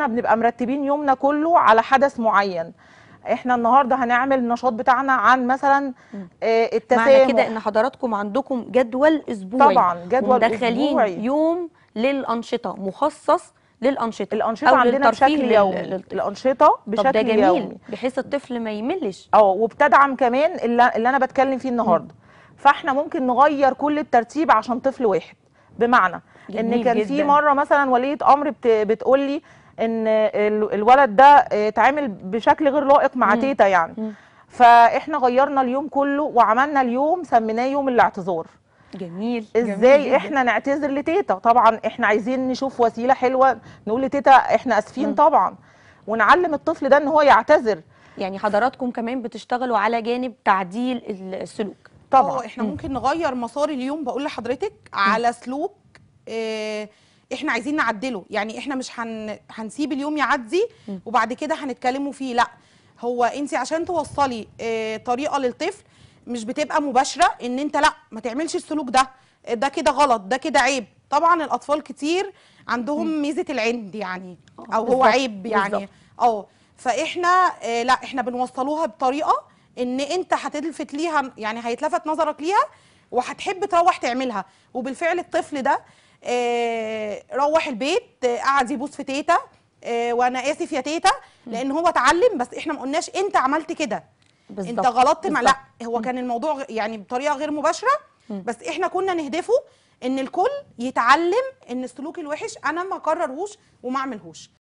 احنا بنبقى مرتبين يومنا كله على حدث معين احنا النهارده هنعمل النشاط بتاعنا عن مثلا آه التسامح معنى كده ان حضراتكم عندكم جدول اسبوعي طبعا جدول اسبوعي يوم للانشطه مخصص للانشطه الانشطه عندنا بشكل يومي الانشطه بشكل طب ده جميل يومي بحيث الطفل ما يملش اه وبتدعم كمان اللي, اللي انا بتكلم فيه النهارده فاحنا ممكن نغير كل الترتيب عشان طفل واحد بمعنى ان كان في مره مثلا وليه امر بتقول لي ان الولد ده اتعامل بشكل غير لائق مع تيتا يعني مم. فاحنا غيرنا اليوم كله وعملنا اليوم سميناه يوم الاعتذار جميل ازاي جميل احنا نعتذر لتيتا طبعا احنا عايزين نشوف وسيله حلوه نقول لتيتا احنا اسفين مم. طبعا ونعلم الطفل ده ان هو يعتذر يعني حضراتكم كمان بتشتغلوا على جانب تعديل السلوك طبعا اه، احنا ممكن نغير مسار اليوم بقول لحضرتك على سلوك اه احنا عايزين نعدله يعني احنا مش هن... هنسيب اليوم يعدي وبعد كده هنتكلموا فيه لا هو انت عشان توصلي اه طريقه للطفل مش بتبقى مباشره ان انت لا ما تعملش السلوك ده ده كده غلط ده كده عيب طبعا الاطفال كتير عندهم ميزه العند يعني اه، او هو عيب يعني اه فاحنا اه لا احنا بنوصلوها بطريقه ان انت هتلفت ليها يعني هيتلفت نظرك ليها وهتحب تروح تعملها وبالفعل الطفل ده آه، روح البيت قعد يبوس في تيتا آه، وانا اسف يا تيتا لان هو اتعلم بس احنا ما قلناش انت عملت كده انت غلطت مع لا هو كان الموضوع يعني بطريقه غير مباشره بس احنا كنا نهدفه ان الكل يتعلم ان السلوك الوحش انا ما اكررهوش وما اعملهوش